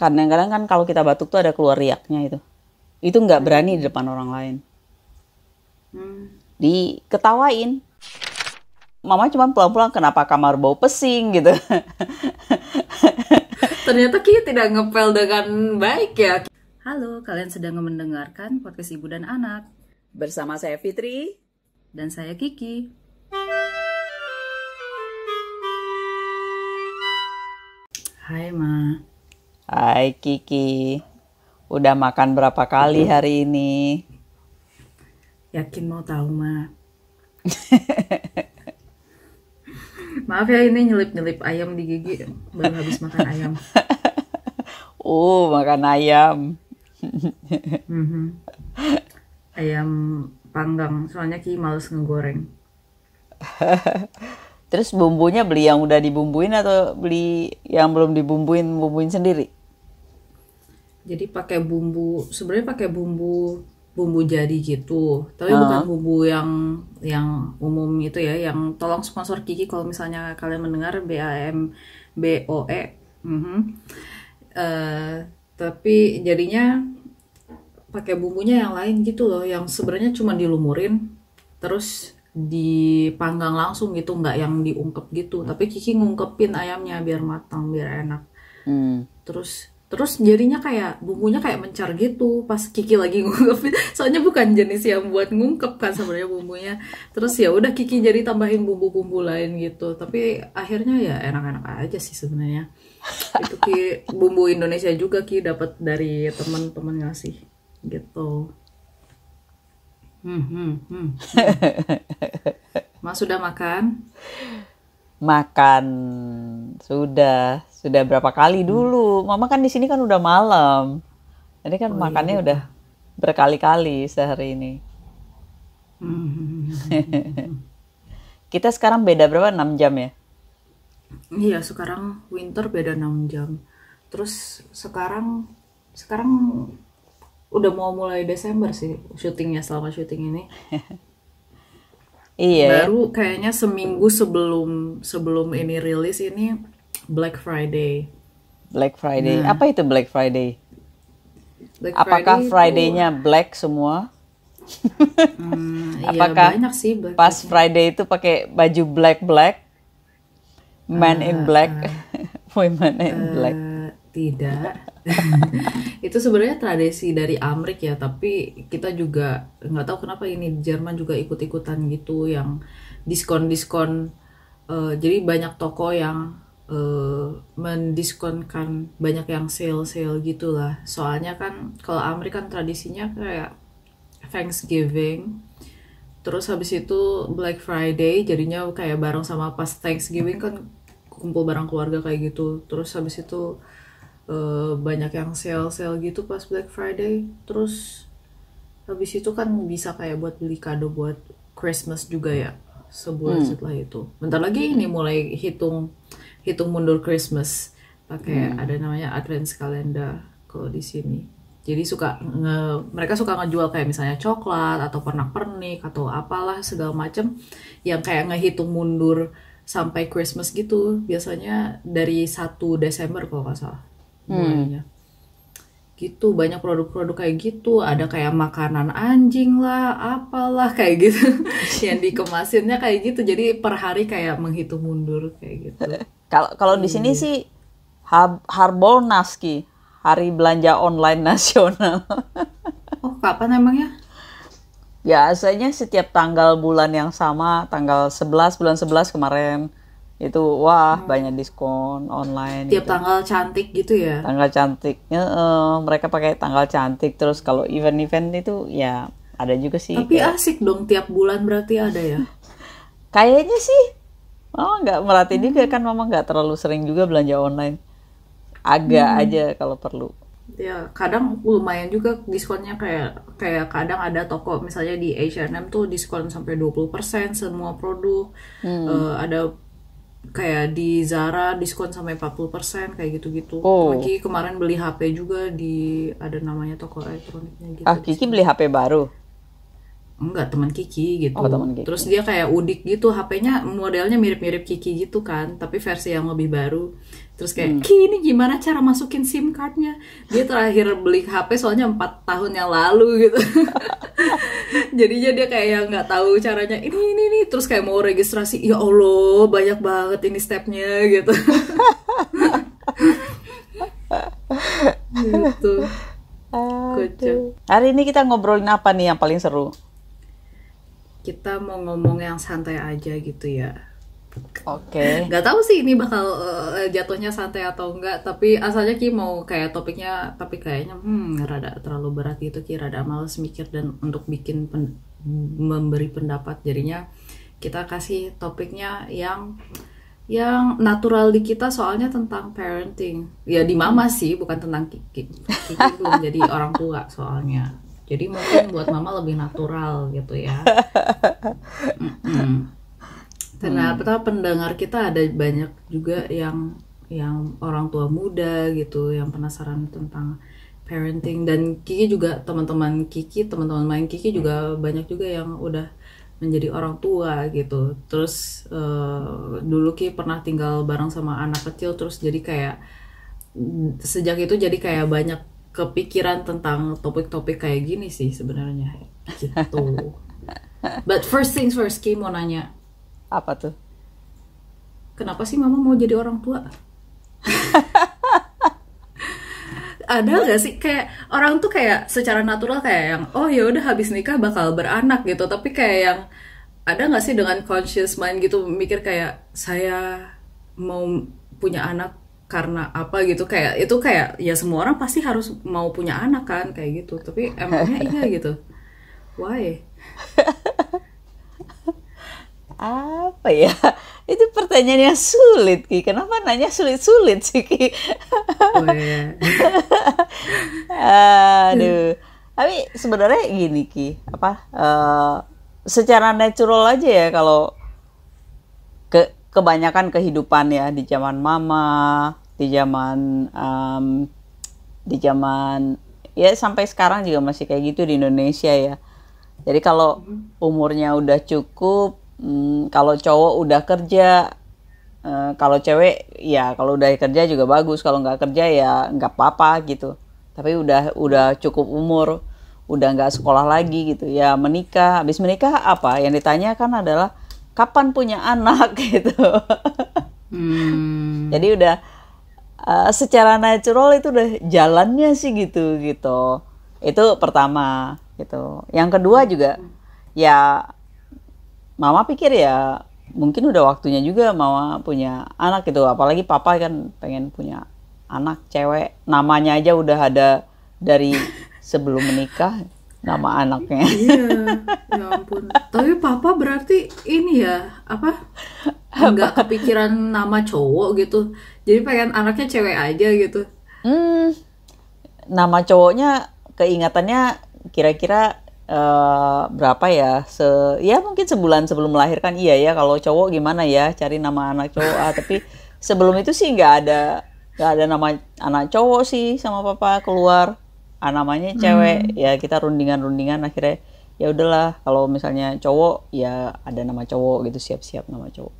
kadang-kadang kan kalau kita batuk tuh ada keluar riaknya itu itu nggak berani di depan orang lain hmm. diketawain mama cuma pulang-pulang kenapa kamar bau pesing gitu ternyata kita tidak ngepel dengan baik ya halo kalian sedang mendengarkan podcast ibu dan anak bersama saya Fitri dan saya Kiki Hai Ma Hai Kiki, udah makan berapa kali hari ini? Yakin mau tahu, Ma? Maaf ya ini nyelip-nyelip ayam di gigi, baru habis makan ayam. Oh, makan ayam. Mhm. Ayam panggang, soalnya Ki males ngegoreng. Terus bumbunya beli yang udah dibumbuin atau beli yang belum dibumbuin, bumbuin sendiri? jadi pakai bumbu sebenarnya pakai bumbu bumbu jadi gitu tapi uh. Ah. -huh. bukan bumbu yang yang umum itu ya yang tolong sponsor Kiki kalau misalnya kalian mendengar B A M B O E uh-huh. uh, tapi jadinya pakai bumbunya yang lain gitu loh yang sebenarnya cuma dilumurin terus dipanggang langsung gitu nggak yang diungkep gitu tapi Kiki ngungkepin ayamnya biar matang biar enak hmm. terus terus jarinya kayak bumbunya kayak mencar gitu pas Kiki lagi ngungkep, soalnya bukan jenis yang buat ngungkep kan sebenarnya bumbunya terus ya udah Kiki jadi tambahin bumbu-bumbu lain gitu tapi akhirnya ya enak-enak aja sih sebenarnya itu Ki bumbu Indonesia juga Ki dapat dari teman-teman ngasih gitu hmm, hmm, hmm. hmm. Mas sudah makan? Makan sudah sudah berapa kali hmm. dulu. Mama kan di sini kan udah malam. Jadi kan oh, iya, makannya iya. udah berkali-kali sehari ini. Hmm. Kita sekarang beda berapa? 6 jam ya? Iya, sekarang winter beda 6 jam. Terus sekarang sekarang udah mau mulai Desember sih syutingnya selama syuting ini. iya. Ya. Baru kayaknya seminggu sebelum sebelum ini rilis ini Black Friday. Black Friday. Nah. Apa itu Black Friday? Black Apakah Friday-nya Friday black semua? hmm, iya, Apakah ya banyak sih black pas black. Friday itu pakai baju ah, black black, ah. man uh, in black, uh, eh, women in uh, black? Tidak. itu sebenarnya tradisi dari Amrik ya, tapi kita juga nggak tahu kenapa ini Jerman juga ikut-ikutan gitu yang diskon-diskon. Uh, jadi banyak toko yang uh, mendiskonkan banyak yang sale-sale gitulah. Soalnya kan kalau Amerika kan tradisinya kayak Thanksgiving, terus habis itu Black Friday, jadinya kayak bareng sama pas Thanksgiving kan kumpul bareng keluarga kayak gitu. Terus habis itu uh, banyak yang sale-sale gitu pas Black Friday. Terus habis itu kan bisa kayak buat beli kado buat Christmas juga ya sebulan hmm. setelah itu. Bentar lagi ini mulai hitung hitung mundur Christmas pakai hmm. ada namanya advent calendar kalau di sini jadi suka nge, mereka suka ngejual kayak misalnya coklat atau pernak-pernik atau apalah segala macem yang kayak ngehitung mundur sampai Christmas gitu biasanya dari 1 Desember kalau nggak salah hmm gitu banyak produk-produk kayak gitu ada kayak makanan anjing lah apalah kayak gitu yang dikemasinnya kayak gitu jadi per hari kayak menghitung mundur kayak gitu kalau kalau di sini iya. sih Har Harbol Naski Hari Belanja Online Nasional oh kapan emangnya biasanya setiap tanggal bulan yang sama tanggal 11 bulan 11 kemarin itu wah hmm. banyak diskon online tiap gitu. tanggal cantik gitu ya tanggal cantiknya uh, mereka pakai tanggal cantik terus kalau event-event itu ya ada juga sih tapi kayak... asik dong tiap bulan berarti ada ya kayaknya sih mama oh, nggak merhati hmm. juga kan mama nggak terlalu sering juga belanja online agak hmm. aja kalau perlu ya kadang lumayan juga diskonnya kayak kayak kadang ada toko misalnya di H&M tuh diskon sampai 20% semua produk hmm. uh, ada kayak di Zara diskon sampai 40% kayak gitu-gitu. Oh. Kiki kemarin beli HP juga di ada namanya toko elektroniknya gitu. Ah, Kiki beli HP baru. Enggak, teman Kiki gitu. Oh, temen Kiki. Terus dia kayak udik gitu, HP-nya modelnya mirip-mirip Kiki gitu kan, tapi versi yang lebih baru terus kayak hmm. gimana cara masukin SIM cardnya dia terakhir beli HP soalnya empat tahun yang lalu gitu jadinya dia kayak nggak tahu caranya ini ini ini terus kayak mau registrasi ya allah banyak banget ini stepnya gitu gitu Hari ini kita ngobrolin apa nih yang paling seru? Kita mau ngomong yang santai aja gitu ya Oke. Okay. Gak tau sih ini bakal uh, jatuhnya santai atau enggak, tapi asalnya Ki mau kayak topiknya, tapi kayaknya hmm rada terlalu berat gitu Ki, rada males mikir dan untuk bikin pen memberi pendapat jadinya kita kasih topiknya yang yang natural di kita soalnya tentang parenting. Ya di mama sih, bukan tentang Kiki. Kiki belum jadi orang tua soalnya. Jadi mungkin buat mama lebih natural gitu ya. Mm -mm. Karena hmm. pendengar kita ada banyak juga yang yang orang tua muda gitu, yang penasaran tentang parenting dan Kiki juga teman-teman Kiki, teman-teman main Kiki hmm. juga banyak juga yang udah menjadi orang tua gitu. Terus uh, dulu Kiki pernah tinggal bareng sama anak kecil terus jadi kayak sejak itu jadi kayak banyak kepikiran tentang topik-topik kayak gini sih sebenarnya gitu. But first things first Ki mau nanya apa tuh? Kenapa sih mama mau jadi orang tua? ada nggak sih kayak orang tuh kayak secara natural kayak yang oh ya udah habis nikah bakal beranak gitu tapi kayak yang ada nggak sih dengan conscious mind gitu mikir kayak saya mau punya anak karena apa gitu kayak itu kayak ya semua orang pasti harus mau punya anak kan kayak gitu tapi emangnya iya gitu why apa ya itu pertanyaan yang sulit ki kenapa nanya sulit-sulit sih ki oh, ya. aduh tapi sebenarnya gini ki apa uh, secara natural aja ya kalau ke kebanyakan kehidupan ya di zaman mama di zaman um, di zaman ya sampai sekarang juga masih kayak gitu di Indonesia ya jadi kalau umurnya udah cukup Hmm, kalau cowok udah kerja, uh, kalau cewek ya kalau udah kerja juga bagus, kalau nggak kerja ya nggak apa-apa gitu. Tapi udah udah cukup umur, udah nggak sekolah lagi gitu. Ya menikah, habis menikah apa? Yang ditanyakan adalah kapan punya anak gitu. Hmm. Jadi udah uh, secara natural itu udah jalannya sih gitu gitu. Itu pertama gitu. Yang kedua juga ya mama pikir ya mungkin udah waktunya juga mama punya anak gitu apalagi papa kan pengen punya anak cewek namanya aja udah ada dari sebelum menikah nama anaknya iya ya ampun tapi papa berarti ini ya apa nggak kepikiran nama cowok gitu jadi pengen anaknya cewek aja gitu hmm, nama cowoknya keingatannya kira-kira Uh, berapa ya se ya mungkin sebulan sebelum melahirkan iya ya kalau cowok gimana ya cari nama anak cowok ah, tapi sebelum itu sih nggak ada nggak ada nama anak cowok sih sama papa keluar ah, namanya cewek hmm. ya kita rundingan rundingan akhirnya ya udahlah kalau misalnya cowok ya ada nama cowok gitu siap-siap nama cowok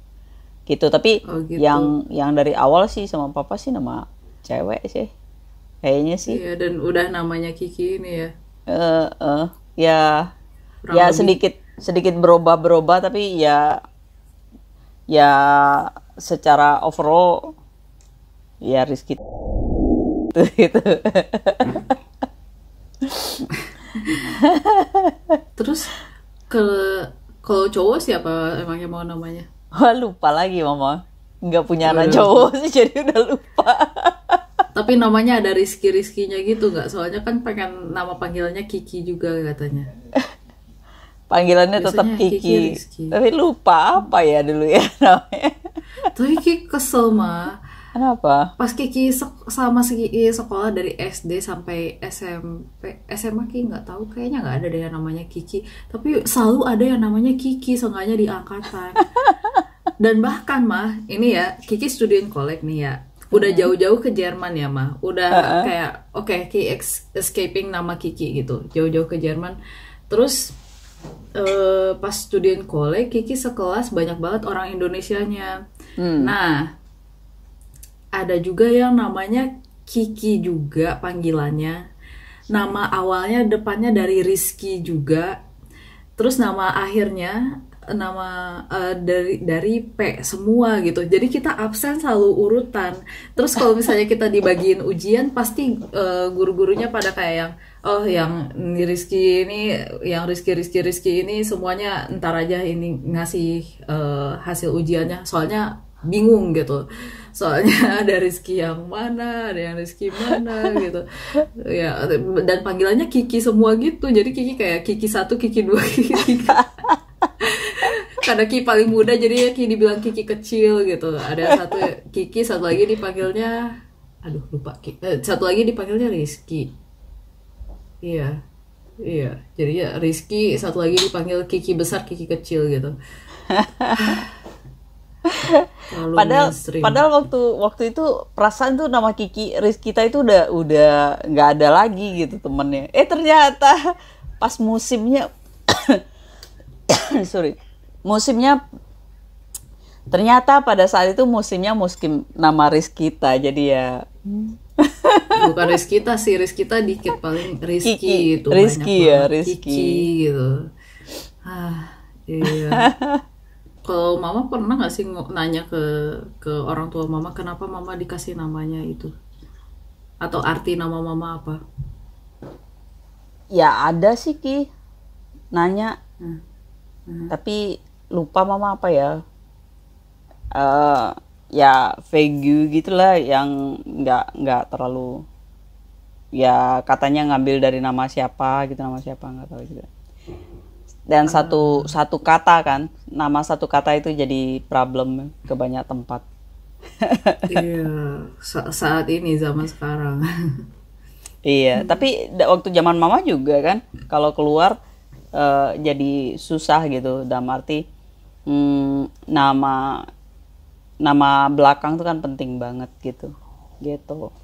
gitu tapi oh, gitu. yang yang dari awal sih sama papa sih nama cewek sih kayaknya sih iya dan udah namanya Kiki ini ya uh, uh, ya Kurang ya lebih. sedikit sedikit berubah-berubah tapi ya ya secara overall ya Rizky itu itu terus ke kalau cowok siapa emangnya mau namanya Wah, lupa lagi mama nggak punya anak cowok sih jadi udah lupa tapi namanya ada Rizky Rizkinya gitu nggak soalnya kan pengen nama panggilannya Kiki juga katanya panggilannya Biasanya tetap Kiki, Kiki tapi lupa apa ya dulu ya namanya tapi Kiki kesel mah Kenapa? Pas Kiki sama si Kiki sekolah dari SD sampai SMP, SMA Kiki nggak tahu, kayaknya nggak ada deh yang namanya Kiki. Tapi selalu ada yang namanya Kiki, soalnya di angkatan. Dan bahkan mah, ini ya, Kiki Student Collect nih ya udah hmm. jauh-jauh ke Jerman ya mah udah uh -uh. kayak oke okay, escaping nama Kiki gitu jauh-jauh ke Jerman terus uh, pas studien kole Kiki sekelas banyak banget orang Indonesianya hmm. nah ada juga yang namanya Kiki juga panggilannya nama awalnya depannya dari Rizky juga terus nama akhirnya nama uh, dari dari P semua gitu. Jadi kita absen selalu urutan. Terus kalau misalnya kita dibagiin ujian pasti uh, guru-gurunya pada kayak yang oh yang Rizky ini, yang Rizky Rizky Rizky ini semuanya ntar aja ini ngasih uh, hasil ujiannya. Soalnya bingung gitu soalnya ada Rizky yang mana ada yang Rizky mana gitu ya dan panggilannya Kiki semua gitu jadi Kiki kayak Kiki satu Kiki dua Kiki tiga karena Ki paling muda jadi ya Ki dibilang Kiki kecil gitu ada satu Kiki satu lagi dipanggilnya aduh lupa Ki eh, satu lagi dipanggilnya Rizky iya iya jadinya Rizky satu lagi dipanggil Kiki besar Kiki kecil gitu Lalu padahal mainstream. padahal waktu waktu itu perasaan tuh nama Kiki Rizky kita itu udah udah nggak ada lagi gitu temennya eh ternyata pas musimnya sorry musimnya ternyata pada saat itu musimnya musim nama Rizkita jadi ya hmm. bukan Rizkita sih Rizkita dikit paling Rizky Kiki. itu Rizky ya Rizky gitu ah iya kalau mama pernah nggak sih nanya ke ke orang tua mama kenapa mama dikasih namanya itu atau arti nama mama apa ya ada sih ki nanya hmm. Hmm. tapi lupa mama apa ya uh, ya vegu gitulah yang nggak nggak terlalu ya katanya ngambil dari nama siapa gitu nama siapa nggak tahu juga dan uh. satu satu kata kan nama satu kata itu jadi problem ke banyak tempat iya Sa saat ini zaman sekarang iya tapi waktu zaman mama juga kan kalau keluar uh, jadi susah gitu dalam arti hmm, nama nama belakang tuh kan penting banget gitu gitu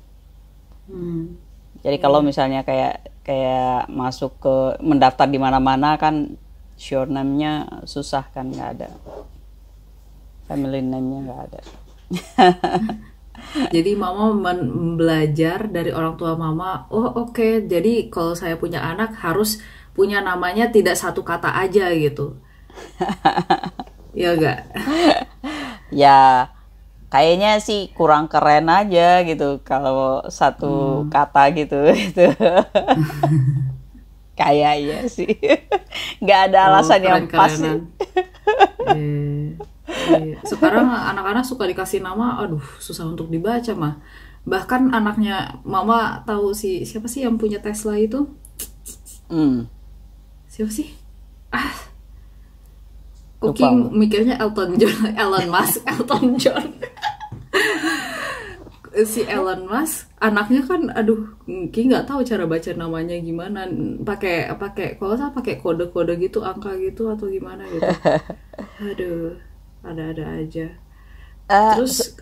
hmm. jadi kalau iya. misalnya kayak kayak masuk ke mendaftar di mana-mana kan sure name-nya susah kan nggak ada family name-nya nggak ada jadi mama belajar dari orang tua mama oh oke okay. jadi kalau saya punya anak harus punya namanya tidak satu kata aja gitu Iya enggak? ya kayaknya sih kurang keren aja gitu kalau satu hmm. kata gitu itu. kayaknya sih nggak ada oh, alasan oh, yang pas sih. Iya, iya. sekarang anak-anak suka dikasih nama aduh susah untuk dibaca mah bahkan anaknya mama tahu si siapa sih yang punya Tesla itu hmm. siapa sih ah Lupa. mikirnya Elton John, Elon Musk, Elton John. si Elon Musk anaknya kan aduh Ki nggak tahu cara baca namanya gimana pakai pakai kalau saya pakai kode-kode gitu angka gitu atau gimana gitu aduh ada-ada aja uh, terus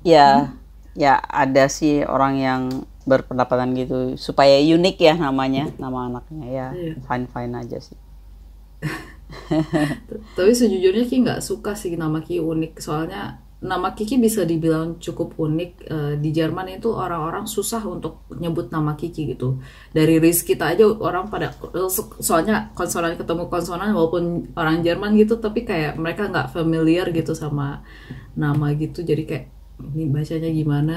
ya hmm? ya ada sih orang yang berpendapatan gitu supaya unik ya namanya nama anaknya ya yeah. fine fine aja sih tapi sejujurnya Ki nggak suka sih nama Ki unik soalnya nama Kiki bisa dibilang cukup unik eh, di Jerman itu orang-orang susah untuk nyebut nama Kiki gitu dari ris kita aja orang pada soalnya konsonan ketemu konsonan walaupun orang Jerman gitu tapi kayak mereka nggak familiar gitu sama nama gitu jadi kayak ini bacanya gimana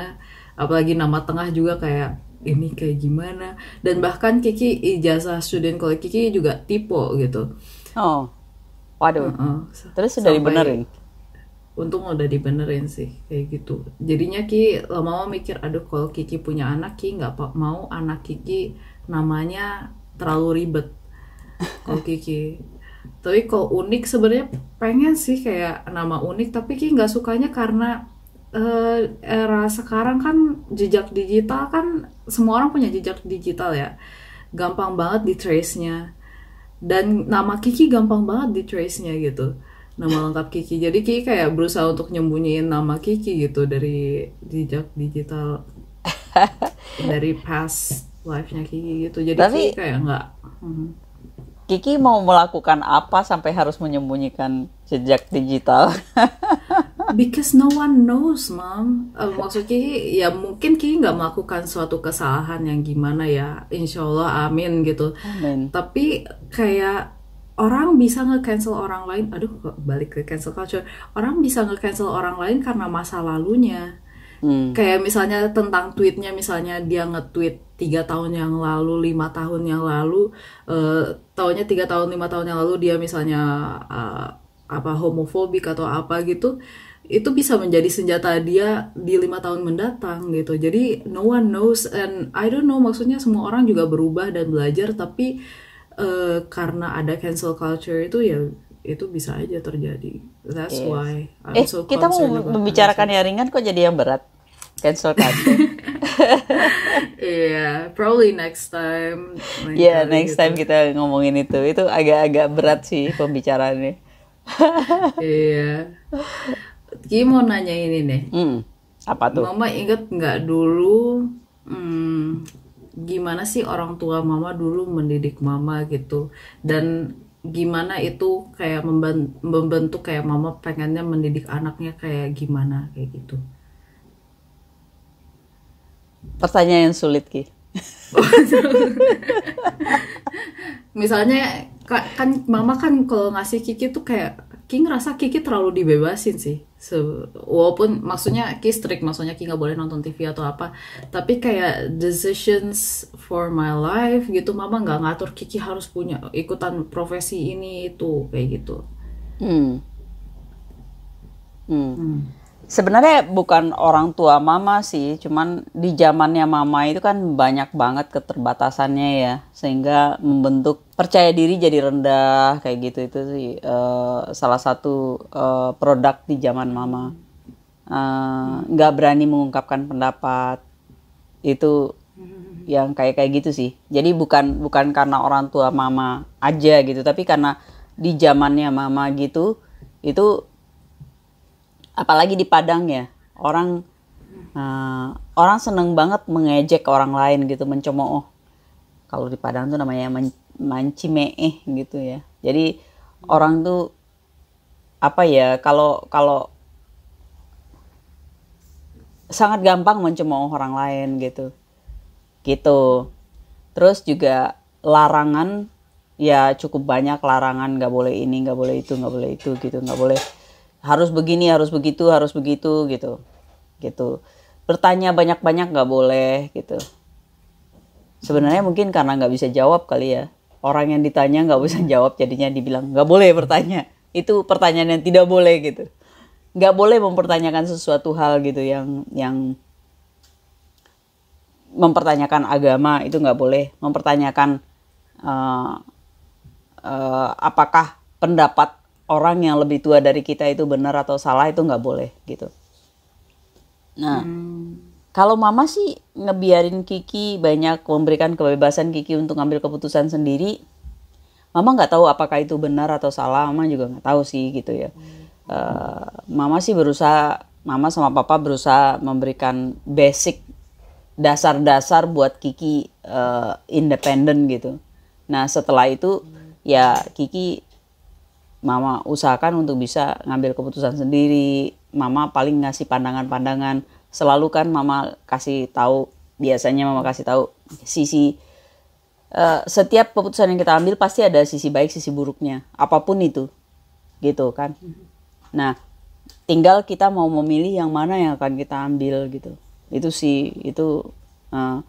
apalagi nama tengah juga kayak ini kayak gimana dan bahkan Kiki ijazah student kalau Kiki juga tipe gitu Oh, waduh. Uh -uh. Terus sudah Sampai, dibenerin? Untung udah dibenerin sih kayak gitu. Jadinya Ki lama-lama mikir, aduh kalau Kiki punya anak Ki nggak mau anak Kiki namanya terlalu ribet. Kalau Kiki tapi kalau unik sebenarnya pengen sih kayak nama unik tapi Ki nggak sukanya karena uh, era sekarang kan jejak digital kan semua orang punya jejak digital ya gampang banget di trace nya dan nama Kiki gampang banget di trace-nya gitu nama lengkap Kiki jadi Kiki kayak berusaha untuk nyembunyiin nama Kiki gitu dari jejak digital dari past life-nya Kiki gitu jadi Tapi, Kiki kayak nggak hmm. Kiki mau melakukan apa sampai harus menyembunyikan jejak digital? Because no one knows, mom. Uh, eh, maksud Kiki, ya mungkin Kiki nggak melakukan suatu kesalahan yang gimana ya. Insyaallah amin gitu. Amin. Tapi kayak orang bisa nge-cancel orang lain aduh balik ke cancel culture orang bisa nge-cancel orang lain karena masa lalunya hmm. kayak misalnya tentang tweetnya misalnya dia nge-tweet tiga tahun yang lalu lima tahun yang lalu uh, eh, tahunnya tiga tahun lima tahun yang lalu dia misalnya uh, apa homofobik atau apa gitu itu bisa menjadi senjata dia di lima tahun mendatang gitu jadi no one knows and I don't know maksudnya semua orang juga berubah dan belajar tapi uh, uh, karena ada cancel culture itu ya itu bisa aja terjadi. That's yes. why I'm eh, so kita mau membicarakan yang ringan kok jadi yang berat. Cancel culture. yeah, probably next time. Iya, yeah, next gitu. time kita ngomongin itu. Itu agak-agak berat sih pembicaraannya. iya. Ki mau nanya ini nih. Mm, apa tuh? Mama inget nggak dulu hmm, gimana sih orang tua mama dulu mendidik mama gitu dan gimana itu kayak membentuk kayak mama pengennya mendidik anaknya kayak gimana kayak gitu pertanyaan yang sulit ki misalnya kan mama kan kalau ngasih Kiki tuh kayak king rasa Kiki terlalu dibebasin sih Se walaupun maksudnya Ki strict maksudnya Ki nggak boleh nonton TV atau apa tapi kayak decisions for my life gitu mama nggak ngatur Kiki harus punya ikutan profesi ini itu kayak gitu hmm. Hmm. Hmm sebenarnya bukan orang tua mama sih, cuman di zamannya mama itu kan banyak banget keterbatasannya ya, sehingga membentuk percaya diri jadi rendah kayak gitu itu sih uh, salah satu uh, produk di zaman mama eh, nggak uh, berani mengungkapkan pendapat itu yang kayak kayak gitu sih. Jadi bukan bukan karena orang tua mama aja gitu, tapi karena di zamannya mama gitu itu apalagi di Padang ya orang uh, orang seneng banget mengejek orang lain gitu mencemooh kalau di Padang tuh namanya man, meeh gitu ya jadi orang tuh apa ya kalau kalau sangat gampang mencemooh orang lain gitu gitu terus juga larangan ya cukup banyak larangan nggak boleh ini nggak boleh itu nggak boleh itu gitu nggak boleh harus begini harus begitu harus begitu gitu gitu bertanya banyak-banyak nggak boleh gitu sebenarnya mungkin karena nggak bisa jawab kali ya orang yang ditanya nggak bisa jawab jadinya dibilang nggak boleh bertanya itu pertanyaan yang tidak boleh gitu nggak boleh mempertanyakan sesuatu hal gitu yang yang mempertanyakan agama itu nggak boleh mempertanyakan uh, uh, apakah pendapat orang yang lebih tua dari kita itu benar atau salah itu nggak boleh gitu. Nah, hmm. kalau mama sih ngebiarin Kiki banyak memberikan kebebasan Kiki untuk ngambil keputusan sendiri. Mama nggak tahu apakah itu benar atau salah, mama juga nggak tahu sih gitu ya. Hmm. Uh, mama sih berusaha, mama sama papa berusaha memberikan basic dasar-dasar buat Kiki uh, eh, independen gitu. Nah setelah itu ya Kiki mama usahakan untuk bisa ngambil keputusan sendiri mama paling ngasih pandangan-pandangan selalu kan mama kasih tahu biasanya mama kasih tahu sisi uh, setiap keputusan yang kita ambil pasti ada sisi baik sisi buruknya apapun itu gitu kan nah tinggal kita mau memilih yang mana yang akan kita ambil gitu itu sih itu uh,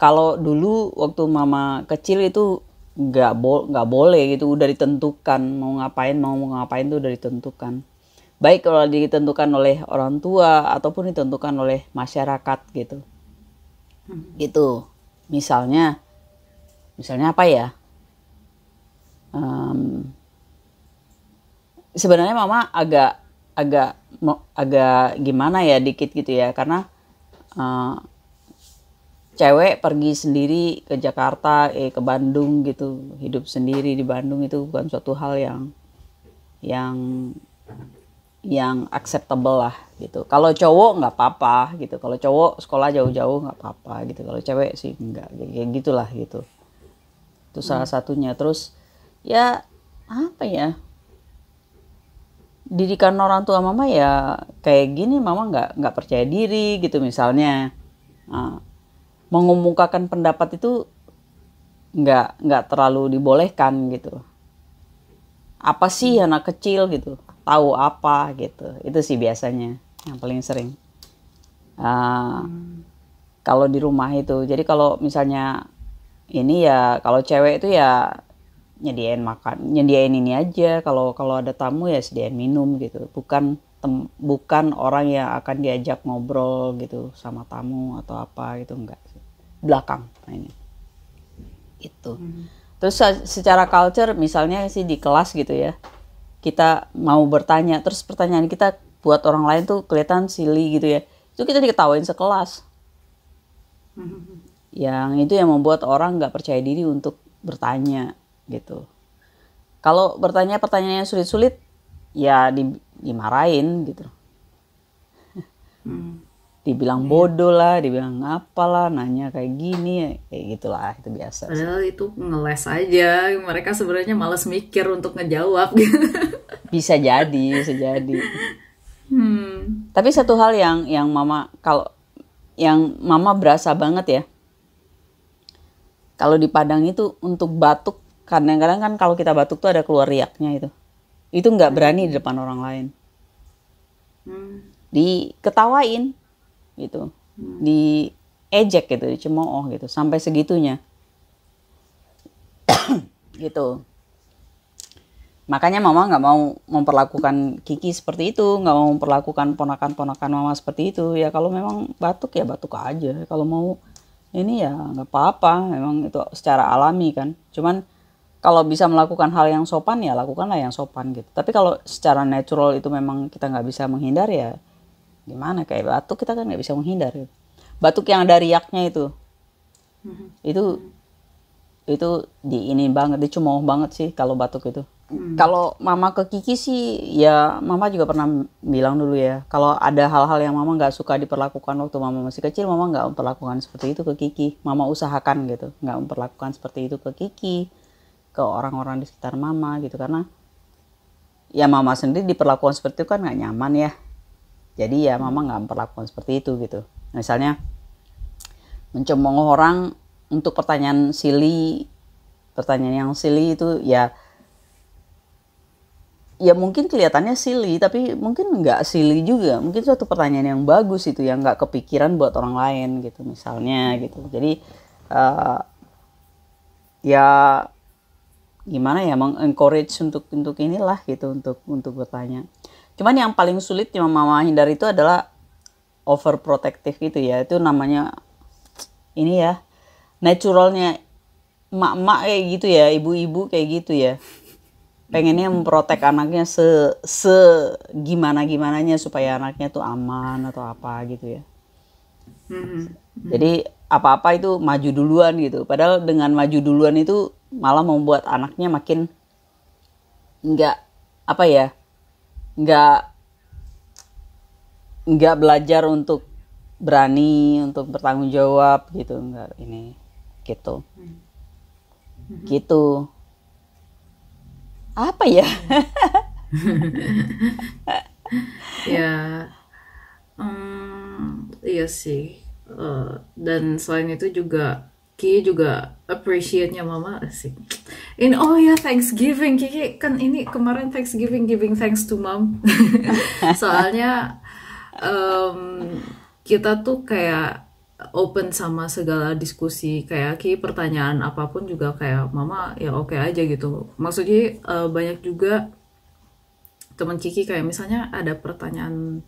kalau dulu waktu mama kecil itu nggak bo nggak boleh gitu udah ditentukan mau ngapain mau ngapain tuh udah ditentukan baik kalau ditentukan oleh orang tua ataupun ditentukan oleh masyarakat gitu hmm. gitu misalnya misalnya apa ya um, sebenarnya mama agak agak agak gimana ya dikit gitu ya karena uh, cewek pergi sendiri ke Jakarta, eh, ke Bandung gitu, hidup sendiri di Bandung itu bukan suatu hal yang yang yang acceptable lah gitu. Kalau cowok nggak apa-apa gitu. Kalau cowok sekolah jauh-jauh nggak apa-apa gitu. Kalau cewek sih nggak kayak gitulah gitu. Itu hmm. salah satunya. Terus ya apa ya? Didikan orang tua mama ya kayak gini mama nggak nggak percaya diri gitu misalnya. Nah, mengemukakan pendapat itu nggak nggak terlalu dibolehkan gitu apa sih anak kecil gitu tahu apa gitu itu sih biasanya yang paling sering uh, hmm. kalau di rumah itu jadi kalau misalnya ini ya kalau cewek itu ya nyediain makan nyediain ini aja kalau kalau ada tamu ya sediain minum gitu bukan tem, bukan orang yang akan diajak ngobrol gitu sama tamu atau apa gitu enggak belakang nah ini itu hmm. terus secara culture misalnya sih di kelas gitu ya kita mau bertanya terus pertanyaan kita buat orang lain tuh kelihatan silly gitu ya itu kita diketawain sekelas hmm. yang itu yang membuat orang nggak percaya diri untuk bertanya gitu kalau bertanya pertanyaan yang sulit-sulit ya di, dimarahin gitu hmm dibilang iya. bodoh lah, dibilang apalah, nanya kayak gini, kayak gitulah itu biasa. Padahal itu ngeles aja, mereka sebenarnya males mikir untuk ngejawab. bisa jadi, bisa jadi. Hmm. Tapi satu hal yang yang mama kalau yang mama berasa banget ya, kalau di Padang itu untuk batuk kadang-kadang kan kalau kita batuk tuh ada keluar riaknya itu, itu nggak berani di depan orang lain. Hmm. Diketawain, gitu hmm. ejek gitu dicemooh gitu sampai segitunya gitu makanya mama nggak mau memperlakukan Kiki seperti itu nggak mau memperlakukan ponakan-ponakan mama seperti itu ya kalau memang batuk ya batuk aja kalau mau ini ya nggak apa-apa memang itu secara alami kan cuman kalau bisa melakukan hal yang sopan ya lakukanlah yang sopan gitu tapi kalau secara natural itu memang kita nggak bisa menghindar ya gimana kayak batuk kita kan nggak bisa menghindar gitu. batuk yang ada riaknya itu hmm. itu itu di ini banget dia cuma banget sih kalau batuk itu hmm. kalau mama ke Kiki sih ya mama juga pernah bilang dulu ya kalau ada hal-hal yang mama nggak suka diperlakukan waktu mama masih kecil mama nggak memperlakukan seperti itu ke Kiki mama usahakan gitu nggak memperlakukan seperti itu ke Kiki ke orang-orang di sekitar mama gitu karena ya mama sendiri diperlakukan seperti itu kan nggak nyaman ya jadi ya mama nggak memperlakukan seperti itu gitu nah, misalnya mencemooh orang untuk pertanyaan silly pertanyaan yang silly itu ya ya mungkin kelihatannya silly tapi mungkin nggak silly juga mungkin suatu pertanyaan yang bagus itu yang nggak kepikiran buat orang lain gitu misalnya gitu jadi uh, ya gimana ya mengencourage untuk untuk inilah gitu untuk untuk bertanya cuman yang paling sulit yang mama hindari itu adalah overprotective gitu ya itu namanya ini ya naturalnya mak-mak kayak gitu ya ibu-ibu kayak gitu ya pengennya memprotek anaknya se se gimana gimananya supaya anaknya tuh aman atau apa gitu ya mm-hmm. jadi apa-apa itu maju duluan gitu padahal dengan maju duluan itu malah membuat anaknya makin nggak apa ya nggak nggak belajar untuk berani untuk bertanggung jawab gitu nggak ini gitu mm-hmm. gitu apa ya ya um, iya sih uh, dan selain itu juga Kiki juga appreciate-nya mama sih. In oh ya Thanksgiving Kiki kan ini kemarin Thanksgiving giving thanks to mom. Soalnya um, kita tuh kayak open sama segala diskusi kayak Kiki pertanyaan apapun juga kayak mama ya oke okay aja gitu. Maksudnya uh, banyak juga teman Kiki kayak misalnya ada pertanyaan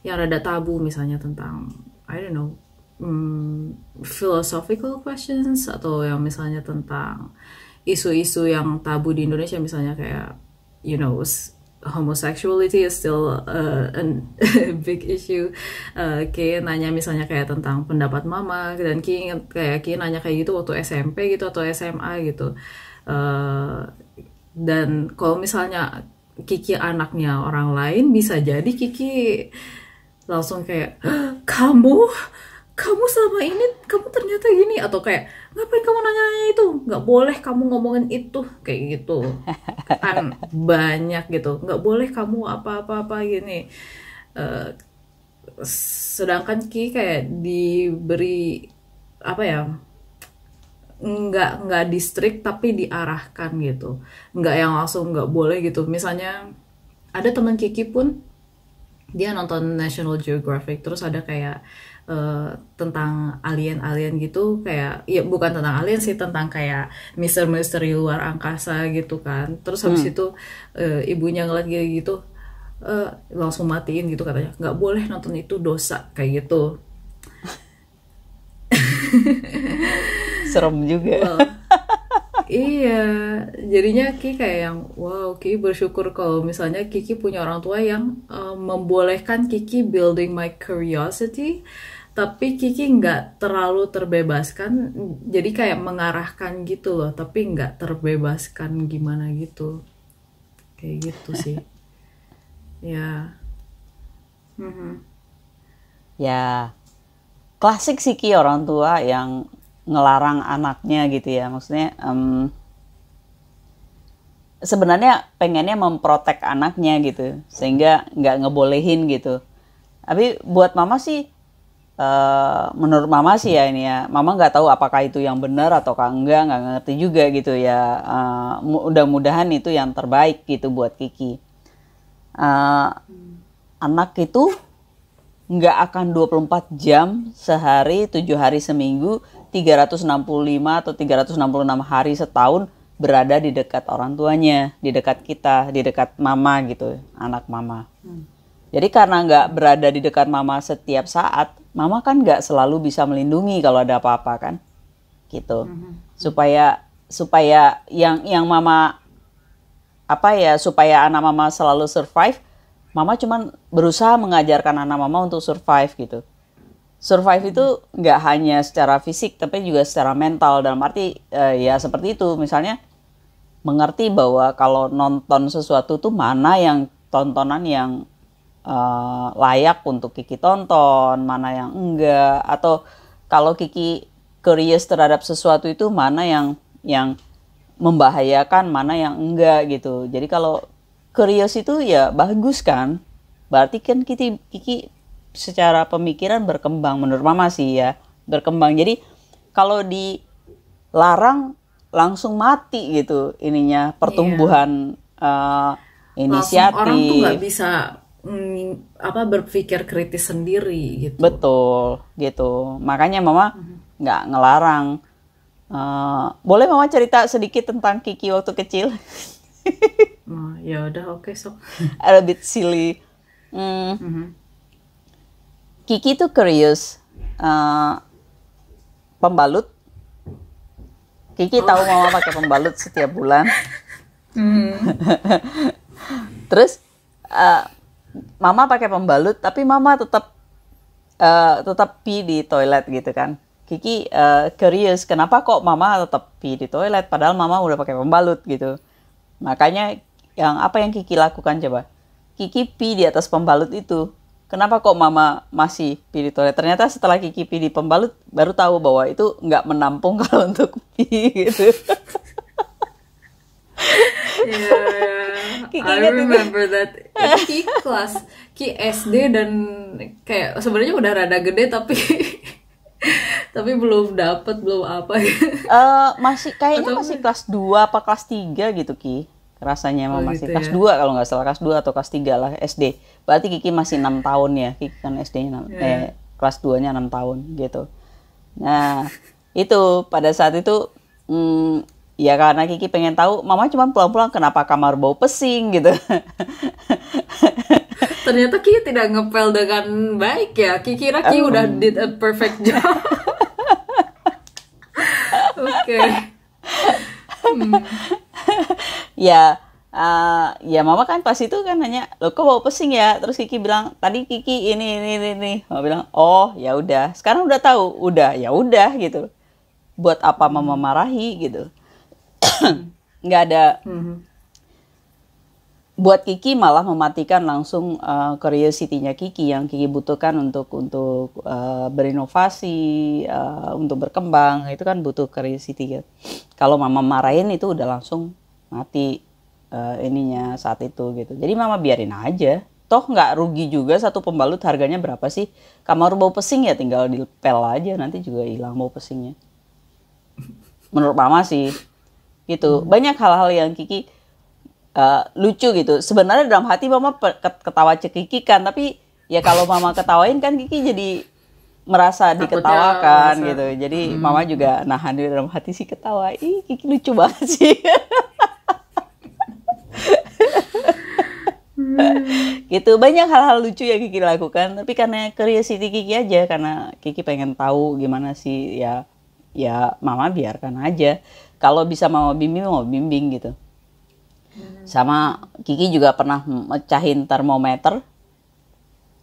yang rada tabu misalnya tentang I don't know. Hmm, philosophical questions atau yang misalnya tentang isu-isu yang tabu di Indonesia misalnya kayak you know homosexuality is still uh, a big issue. Uh, nanya misalnya kayak tentang pendapat mama dan Ki kayak Ki nanya kayak gitu waktu SMP gitu atau SMA gitu. Uh, dan kalau misalnya Kiki anaknya orang lain bisa jadi Kiki langsung kayak kamu kamu selama ini kamu ternyata gini atau kayak ngapain kamu nanya itu nggak boleh kamu ngomongin itu kayak gitu kan banyak gitu nggak boleh kamu apa-apa-apa gini uh, sedangkan Ki kayak diberi apa ya nggak nggak distrik tapi diarahkan gitu nggak yang langsung nggak boleh gitu misalnya ada teman Kiki pun dia nonton National Geographic terus ada kayak Eh, tentang alien-alien gitu kayak ya bukan tentang alien sih tentang kayak Mister misteri luar angkasa gitu kan terus habis hmm. itu uh, ibunya ngeliat gitu uh, langsung matiin gitu katanya nggak boleh nonton itu dosa kayak gitu serem juga well, iya jadinya Ki kayak yang wow Ki bersyukur kalau misalnya Kiki punya orang tua yang uh, membolehkan Kiki building my curiosity tapi Kiki nggak terlalu terbebaskan jadi kayak mengarahkan gitu loh tapi nggak terbebaskan gimana gitu kayak gitu sih ya mm -hmm. ya klasik sih Ki orang tua yang ngelarang anaknya gitu ya maksudnya um, sebenarnya pengennya memprotek anaknya gitu sehingga nggak ngebolehin gitu tapi buat mama sih uh, menurut mama sih ya ini ya mama nggak tahu apakah itu yang benar atau enggak nggak ngerti juga gitu ya uh, mudah-mudahan itu yang terbaik gitu buat Kiki uh, anak itu nggak akan 24 jam sehari tujuh hari seminggu 365 atau 366 hari setahun berada di dekat orang tuanya, di dekat kita, di dekat mama gitu, anak mama. Hmm. Jadi karena nggak berada di dekat mama setiap saat, mama kan nggak selalu bisa melindungi kalau ada apa-apa kan, gitu. Hmm. Supaya supaya yang yang mama apa ya supaya anak mama selalu survive, mama cuman berusaha mengajarkan anak mama untuk survive gitu survive itu nggak hanya secara fisik tapi juga secara mental dalam arti uh, ya seperti itu misalnya mengerti bahwa kalau nonton sesuatu tuh mana yang tontonan yang uh, layak untuk Kiki tonton mana yang enggak atau kalau Kiki curious terhadap sesuatu itu mana yang yang membahayakan mana yang enggak gitu jadi kalau curious itu ya bagus kan berarti kan Kiki Kiki secara pemikiran berkembang menurut mama sih ya berkembang jadi kalau dilarang langsung mati gitu ininya iya. pertumbuhan yeah. uh, inisiatif langsung orang tuh nggak bisa mm, apa berpikir kritis sendiri gitu betul gitu makanya mama mm-hmm. nggak mm -hmm. ngelarang uh, boleh mama cerita sedikit tentang Kiki waktu kecil oh, ya udah oke okay, sok a bit silly mm. Mm -hmm mm-hmm. Kiki itu curious, uh, pembalut. Kiki oh. tahu mama pakai pembalut setiap bulan. Hmm. Terus uh, mama pakai pembalut, tapi mama tetap uh, tetap pi di toilet gitu kan. Kiki uh, curious, kenapa kok mama tetap pi di toilet padahal mama udah pakai pembalut gitu. Makanya yang apa yang Kiki lakukan coba? Kiki pi di atas pembalut itu kenapa kok mama masih pilih toilet? ternyata setelah Kiki pilih pembalut baru tahu bahwa itu nggak menampung kalau untuk pi gitu yeah, I remember that Kiki kelas Kiki SD dan kayak sebenarnya udah rada gede tapi tapi belum dapet belum apa ya. uh, masih kayaknya Atau... masih kelas 2 apa kelas 3 gitu Ki rasanya emang oh, masih gitu kelas ya? 2 kalau nggak salah kelas 2 atau kelas 3 lah SD berarti Kiki masih enam tahun ya Kiki kan SD-nya yeah. eh, kelas 2 nya enam tahun gitu nah itu pada saat itu hmm, ya karena Kiki pengen tahu mama cuma pulang-pulang kenapa kamar bau pesing gitu ternyata Kiki tidak ngepel dengan baik ya Kiki kira Kiki um. udah did a perfect job oke okay. hmm ya uh, ya mama kan pas itu kan hanya lo kok bawa pesing ya terus Kiki bilang tadi Kiki ini ini ini, ini. mama bilang oh ya udah sekarang udah tahu udah ya udah gitu buat apa mama marahi gitu nggak ada mm -hmm buat Kiki malah mematikan langsung uh, curiosity-nya Kiki yang Kiki butuhkan untuk untuk uh, berinovasi, uh, untuk berkembang itu kan butuh curiosity ya. Kalau mama marahin itu udah langsung mati uh, ininya saat itu gitu. Jadi mama biarin aja. Toh nggak rugi juga satu pembalut harganya berapa sih? Kamar bau pesing ya tinggal dipel aja nanti juga hilang bau pesingnya. Menurut mama sih gitu. Banyak hal-hal yang Kiki uh, lucu gitu. Sebenarnya dalam hati mama ketawa cekikikan, tapi ya kalau mama ketawain kan Kiki jadi merasa diketawakan gitu. Jadi hmm. mama juga nahan di dalam hati sih ketawa. Ih, Kiki lucu banget sih. hmm. gitu banyak hal-hal lucu yang Kiki lakukan tapi karena curiosity Kiki aja karena Kiki pengen tahu gimana sih ya ya mama biarkan aja kalau bisa mama bimbing mau bimbing gitu Hmm. Sama Kiki juga pernah mecahin termometer,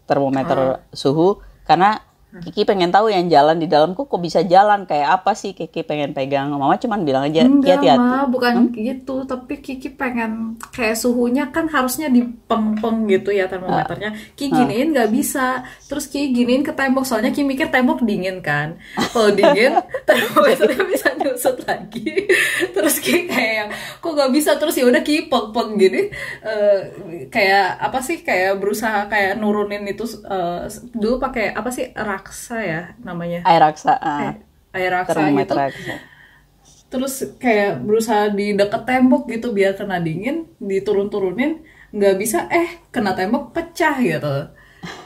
termometer ah. suhu karena Hmm. Kiki pengen tahu yang jalan di dalam kok bisa jalan kayak apa sih Kiki pengen pegang Mama cuman bilang aja hati-hati bukan hmm? gitu tapi Kiki pengen kayak suhunya kan harusnya di peng gitu ya termometernya ah. Kiki giniin ah. nggak bisa terus Kiki giniin ke tembok soalnya Kiki mikir tembok dingin kan kalau dingin termometernya bisa nyusut lagi terus Kiki kayak kok nggak bisa terus ya udah Kiki peng-peng gini uh, kayak apa sih kayak berusaha kayak nurunin itu uh, dulu pakai apa sih rak Raksa ya namanya. Air Raksa. Uh, Air Raksa gitu. Raksa. Terus kayak berusaha di deket tembok gitu biar kena dingin, diturun-turunin, nggak bisa eh kena tembok pecah gitu.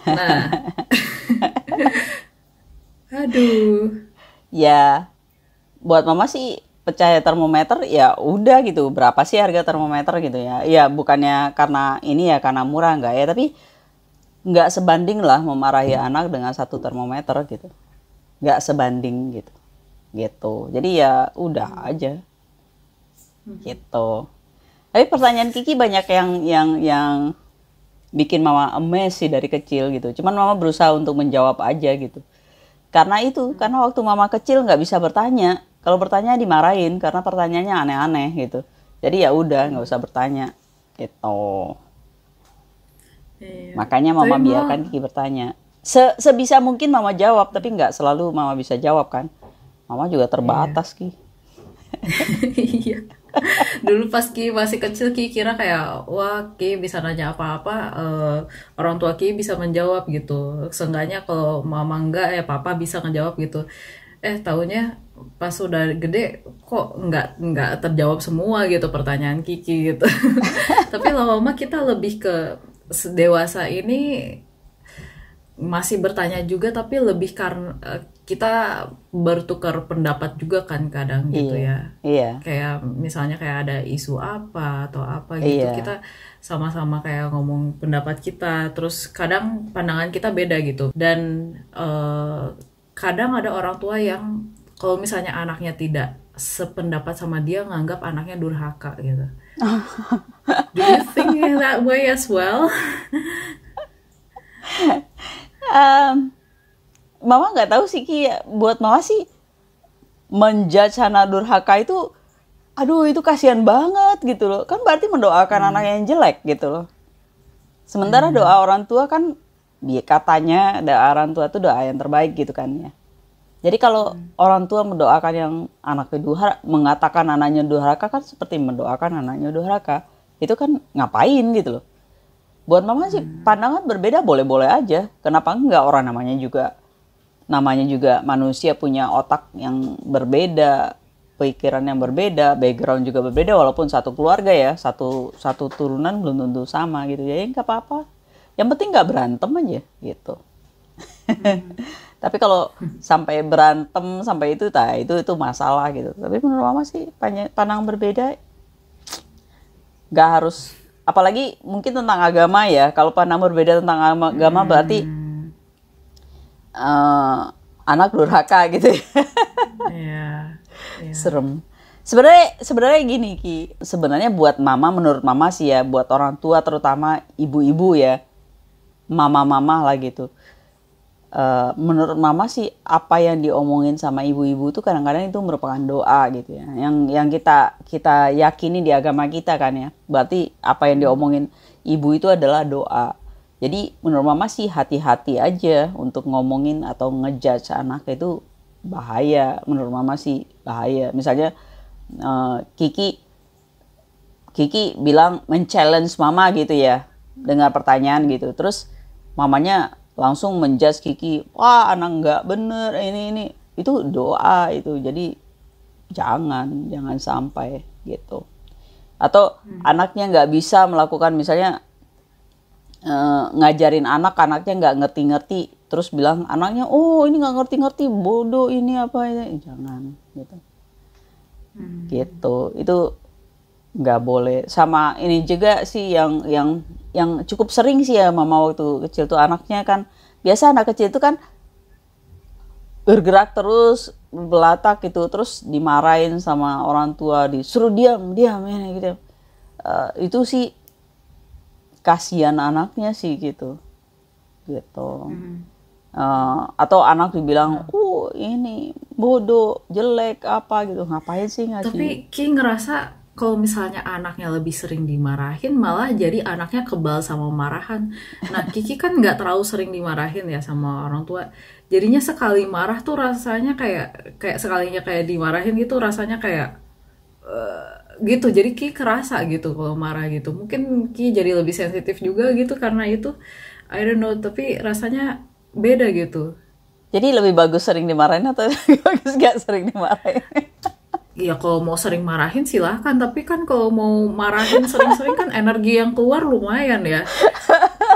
Nah. Aduh. Ya. Buat mama sih pecah ya termometer ya udah gitu berapa sih harga termometer gitu ya ya bukannya karena ini ya karena murah enggak ya tapi nggak sebanding lah memarahi hmm. anak dengan satu termometer gitu nggak sebanding gitu gitu jadi ya udah hmm. aja hmm. gitu tapi pertanyaan Kiki banyak yang yang yang bikin mama emes sih dari kecil gitu cuman mama berusaha untuk menjawab aja gitu karena itu karena waktu mama kecil nggak bisa bertanya kalau bertanya dimarahin karena pertanyaannya aneh-aneh gitu jadi ya udah nggak usah bertanya gitu Iya. Makanya mama tapi biarkan Kiki bertanya. Se sebisa mungkin mama jawab, tapi nggak selalu mama bisa jawab kan. Mama juga terbatas iya. Ki. iya. Dulu pas Ki masih kecil Ki kira kayak wah Ki bisa nanya apa-apa uh, orang tua Ki bisa menjawab gitu. Seenggaknya kalau mama enggak ya eh, papa bisa ngejawab gitu. Eh tahunya pas udah gede kok nggak nggak terjawab semua gitu pertanyaan Kiki gitu. Tapi lama-lama kita lebih ke sedewasa ini masih bertanya juga tapi lebih karena eh, kita bertukar pendapat juga kan kadang gitu iya, ya. Iya. Kayak misalnya kayak ada isu apa atau apa gitu iya. kita sama-sama kayak ngomong pendapat kita terus kadang pandangan kita beda gitu dan uh, kadang ada orang tua yang kalau misalnya anaknya tidak sependapat sama dia nganggap anaknya durhaka gitu. Do you think in that way as well? um, mama nggak tahu sih Ki, buat mama sih menjudge anak durhaka itu aduh itu kasihan banget gitu loh kan berarti mendoakan hmm. anak yang jelek gitu loh sementara hmm. doa orang tua kan ya katanya doa orang tua itu doa yang terbaik gitu kan ya jadi kalau hmm. orang tua mendoakan yang anaknya duhara, mengatakan anaknya duhara kan seperti mendoakan anaknya duhara. Itu kan ngapain gitu loh. Buat mama sih hmm. pandangan berbeda boleh-boleh aja. Kenapa enggak orang namanya juga namanya juga manusia punya otak yang berbeda, pikiran yang berbeda, background juga berbeda walaupun satu keluarga ya, satu satu turunan belum tentu sama gitu. Jadi enggak apa-apa. Yang penting enggak berantem aja gitu. Hmm. tapi kalau sampai berantem sampai itu tak itu itu masalah gitu tapi menurut mama sih panang berbeda nggak harus apalagi mungkin tentang agama ya kalau panang berbeda tentang agama hmm. berarti uh, anak durhaka gitu yeah. yeah. Iya. serem sebenarnya sebenarnya gini ki sebenarnya buat mama menurut mama sih ya buat orang tua terutama ibu-ibu ya mama-mama lah gitu Eh, menurut mama sih apa yang diomongin sama ibu-ibu tuh kadang-kadang itu merupakan doa gitu ya yang yang kita kita yakini di agama kita kan ya berarti apa yang diomongin ibu itu adalah doa jadi menurut mama sih hati-hati aja untuk ngomongin atau ngejudge anak itu bahaya menurut mama sih bahaya misalnya uh, Kiki Kiki bilang men-challenge mama gitu ya dengan pertanyaan gitu terus mamanya langsung menjas Kiki wah anak nggak bener ini ini itu doa itu jadi jangan jangan sampai gitu atau hmm. anaknya nggak bisa melakukan misalnya e, ngajarin anak anaknya nggak ngerti-ngerti terus bilang anaknya oh ini nggak ngerti-ngerti bodoh ini apa ini eh, jangan gitu hmm. gitu itu nggak boleh sama ini juga sih yang yang yang cukup sering sih ya mama waktu kecil tuh anaknya kan biasa anak kecil itu kan bergerak terus belatak gitu terus dimarahin sama orang tua disuruh diam diam ya gitu uh, itu sih kasihan anaknya sih gitu gitu uh, atau anak dibilang uh ini bodoh jelek apa gitu ngapain sih ngasih tapi Ki ngerasa kalau misalnya anaknya lebih sering dimarahin malah jadi anaknya kebal sama marahan. Nah Kiki kan nggak terlalu sering dimarahin ya sama orang tua. Jadinya sekali marah tuh rasanya kayak kayak sekalinya kayak dimarahin gitu rasanya kayak uh, gitu. Jadi Kiki kerasa gitu kalau marah gitu. Mungkin Kiki jadi lebih sensitif juga gitu karena itu. I don't know tapi rasanya beda gitu. Jadi lebih bagus sering dimarahin atau lebih bagus nggak sering dimarahin? ya kalau mau sering marahin silahkan tapi kan kalau mau marahin sering-sering kan energi yang keluar lumayan ya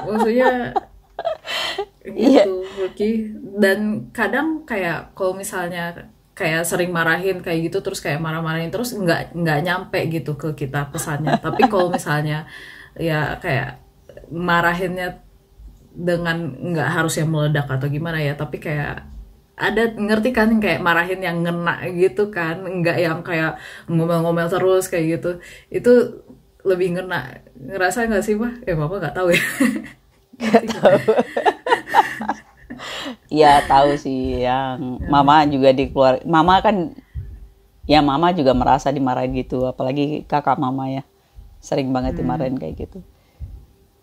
maksudnya iya. gitu yeah. dan kadang kayak kalau misalnya kayak sering marahin kayak gitu terus kayak marah-marahin terus nggak nggak nyampe gitu ke kita pesannya tapi kalau misalnya ya kayak marahinnya dengan nggak harus yang meledak atau gimana ya tapi kayak ada ngerti kan kayak marahin yang ngena gitu kan nggak yang kayak ngomel-ngomel terus kayak gitu itu lebih ngena ngerasa nggak sih mah eh bapak nggak tahu ya nggak tahu Iya tahu sih yang ya. mama juga dikeluar mama kan ya mama juga merasa dimarahin gitu apalagi kakak mama ya sering banget hmm. dimarahin kayak gitu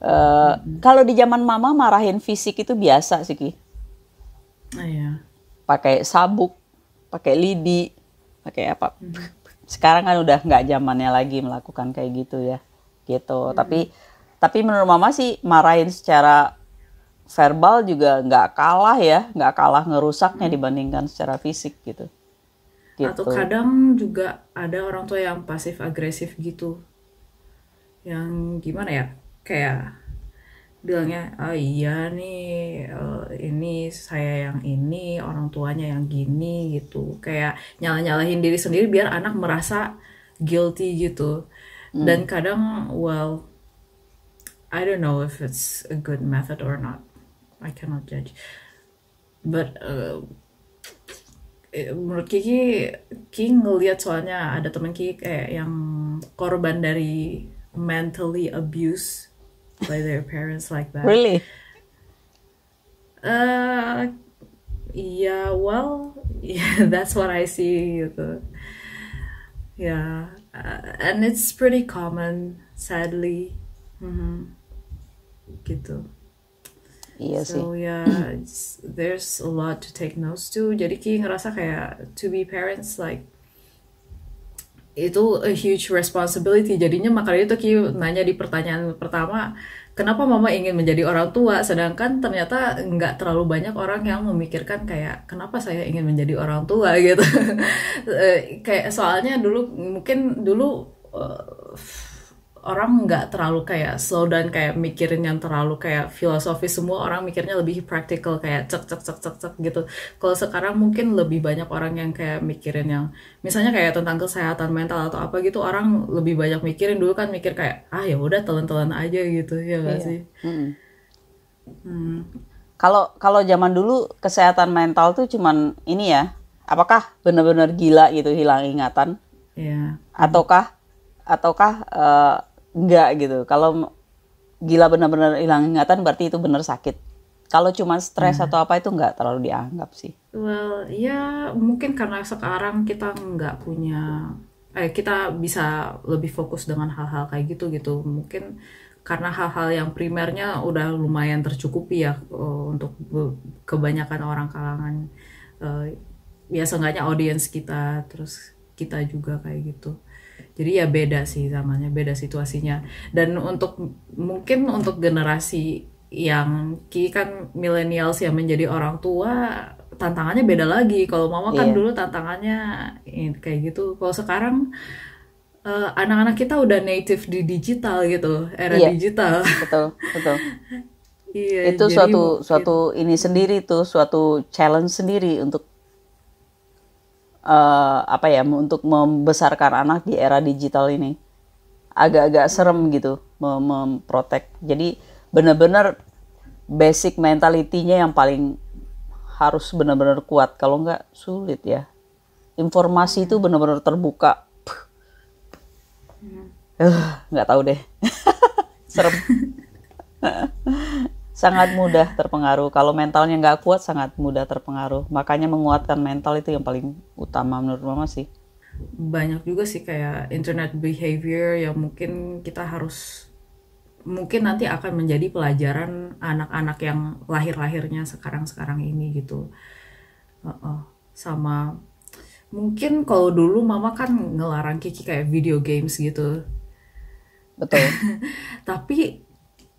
uh, hmm. kalau di zaman mama marahin fisik itu biasa sih ki. Ah, iya pakai sabuk, pakai lidi, pakai apa. Mm-hmm. Sekarang kan udah nggak zamannya lagi melakukan kayak gitu ya. Gitu. Hmm. Tapi tapi menurut mama sih marahin secara verbal juga nggak kalah ya, nggak kalah ngerusaknya hmm. dibandingkan secara fisik gitu. gitu. Atau kadang juga ada orang tua yang pasif agresif gitu. Yang gimana ya? Kayak bilangnya oh iya nih uh, ini saya yang ini orang tuanya yang gini gitu kayak nyalah nyalahin diri sendiri biar anak merasa guilty gitu mm. dan kadang well I don't know if it's a good method or not I cannot judge but uh, menurut Kiki King ngelihat soalnya ada teman Kiki kayak yang korban dari mentally abuse by their parents like that. Really? Uh, yeah. Well, yeah, that's what I see. The, yeah, uh, and it's pretty common, sadly. Mm -hmm. Gitu. Iya sih. So yeah, there's a lot to take notes to. Jadi Ki ngerasa kayak to be parents like itu a huge responsibility jadinya makanya itu Ki nanya di pertanyaan pertama kenapa mama ingin menjadi orang tua sedangkan ternyata nggak terlalu banyak orang yang memikirkan kayak kenapa saya ingin menjadi orang tua gitu eh, kayak soalnya dulu mungkin dulu uh, orang nggak terlalu kayak slow dan kayak mikirin yang terlalu kayak filosofi semua orang mikirnya lebih practical kayak cek cek cek cek cek gitu kalau sekarang mungkin lebih banyak orang yang kayak mikirin yang misalnya kayak tentang kesehatan mental atau apa gitu orang lebih banyak mikirin dulu kan mikir kayak ah ya udah telan-telan aja gitu ya gak iya. sih hmm. kalau hmm. kalau zaman dulu kesehatan mental tuh cuman ini ya apakah benar-benar gila gitu hilang ingatan iya. ataukah ataukah uh, enggak gitu kalau gila benar-benar hilang ingatan berarti itu benar sakit kalau cuma stres hmm. atau apa itu enggak terlalu dianggap sih well ya mungkin karena sekarang kita enggak punya eh kita bisa lebih fokus dengan hal-hal kayak gitu gitu mungkin karena hal-hal yang primernya udah lumayan tercukupi ya eh, untuk kebanyakan orang kalangan eh, ya seenggaknya audiens kita terus kita juga kayak gitu jadi ya beda sih zamannya, beda situasinya. Dan untuk mungkin untuk generasi yang ki kan millennials yang menjadi orang tua tantangannya beda lagi. Kalau mama kan iya. dulu tantangannya kayak gitu. Kalau sekarang eh, anak-anak uh, kita udah native di digital gitu, era yeah. digital. Betul, betul. Iya, itu jadi, suatu suatu ini sendiri tuh suatu challenge sendiri untuk uh, apa ya untuk membesarkan anak di era digital ini agak-agak serem gitu memprotek jadi benar-benar basic mentalitinya yang paling harus benar-benar kuat kalau nggak sulit ya informasi itu benar-benar terbuka iya. eh, nggak uh, tahu deh serem sangat mudah terpengaruh. Kalau mentalnya nggak kuat sangat mudah terpengaruh. Makanya menguatkan mental itu yang paling utama menurut mama sih. Banyak juga sih kayak internet behavior yang mungkin kita harus mungkin nanti akan menjadi pelajaran anak-anak yang lahir-lahirnya sekarang-sekarang ini gitu. Uh -uh. Sama mungkin kalau dulu mama kan ngelarang Kiki kayak video games gitu. Betul. Tapi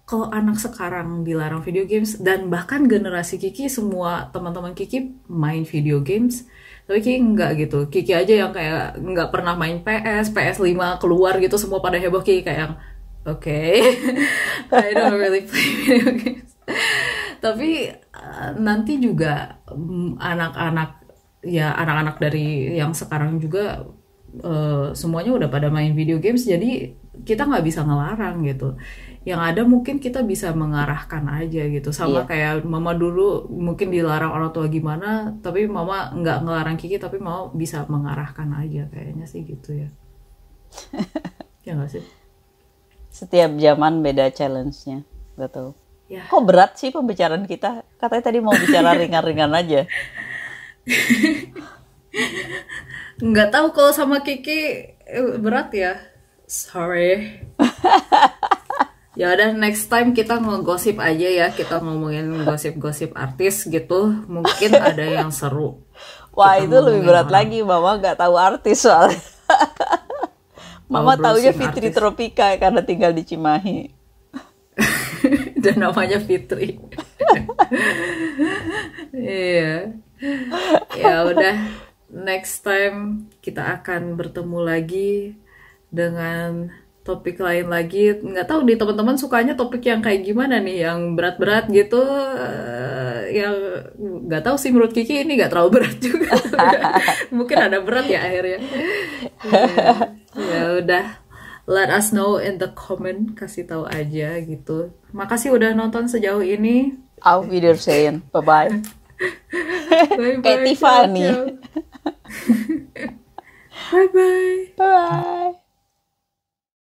kalau anak sekarang dilarang video games dan bahkan generasi Kiki semua teman-teman Kiki main video games tapi Kiki enggak gitu Kiki aja yang kayak nggak pernah main PS PS 5 keluar gitu semua pada heboh Kiki kayak yang oke okay. I don't really play video games tapi eh, nanti juga mm, anak-anak ya anak-anak dari yang sekarang juga uh, semuanya udah pada main video games jadi kita nggak bisa ngelarang gitu yang ada mungkin kita bisa mengarahkan aja gitu sama iya. kayak mama dulu mungkin dilarang orang tua gimana tapi mama nggak ngelarang Kiki tapi mau bisa mengarahkan aja kayaknya sih gitu ya ya nggak sih setiap zaman beda challenge-nya betul ya. kok berat sih pembicaraan kita katanya tadi mau bicara ringan-ringan aja nggak tahu kalau sama Kiki eh, berat ya sorry Ya udah next time kita ngegosip aja ya, kita ngomongin gosip-gosip artis gitu. Mungkin ada yang seru. Wah, kita itu lebih berat orang. lagi, Mama nggak tahu artis soalnya. Mama taunya Fitri artis. Tropika karena tinggal di Cimahi. Dan namanya Fitri. Iya. ya udah, next time kita akan bertemu lagi dengan topik lain lagi nggak tahu di teman-teman sukanya topik yang kayak gimana nih yang berat-berat gitu uh, yang nggak tahu sih menurut Kiki ini nggak terlalu berat juga mungkin ada berat ya akhirnya hmm, ya udah let us know in the comment kasih tahu aja gitu makasih udah nonton sejauh ini auf wiedersehen bye bye bye bye Kayak Tiffany bye bye bye bye